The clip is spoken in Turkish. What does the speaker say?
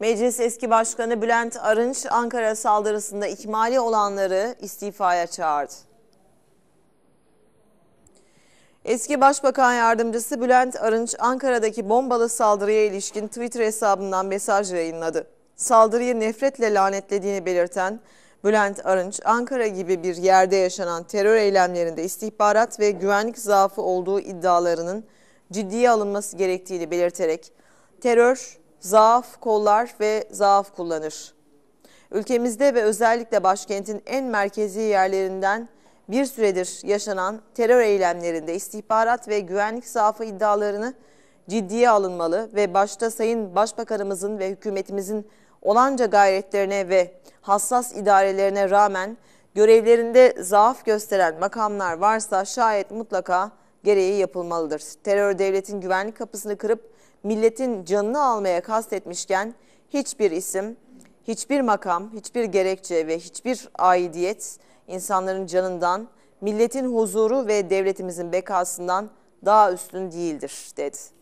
Meclis eski başkanı Bülent Arınç Ankara saldırısında ikmali olanları istifaya çağırdı. Eski Başbakan Yardımcısı Bülent Arınç Ankara'daki bombalı saldırıya ilişkin Twitter hesabından mesaj yayınladı. Saldırıyı nefretle lanetlediğini belirten Bülent Arınç, Ankara gibi bir yerde yaşanan terör eylemlerinde istihbarat ve güvenlik zaafı olduğu iddialarının ciddiye alınması gerektiğini belirterek terör zaaf kollar ve zaaf kullanır. Ülkemizde ve özellikle başkentin en merkezi yerlerinden bir süredir yaşanan terör eylemlerinde istihbarat ve güvenlik zaafı iddialarını ciddiye alınmalı ve başta Sayın Başbakanımızın ve hükümetimizin olanca gayretlerine ve hassas idarelerine rağmen görevlerinde zaaf gösteren makamlar varsa şayet mutlaka gereği yapılmalıdır. Terör devletin güvenlik kapısını kırıp milletin canını almaya kastetmişken hiçbir isim, hiçbir makam, hiçbir gerekçe ve hiçbir aidiyet insanların canından, milletin huzuru ve devletimizin bekasından daha üstün değildir dedi.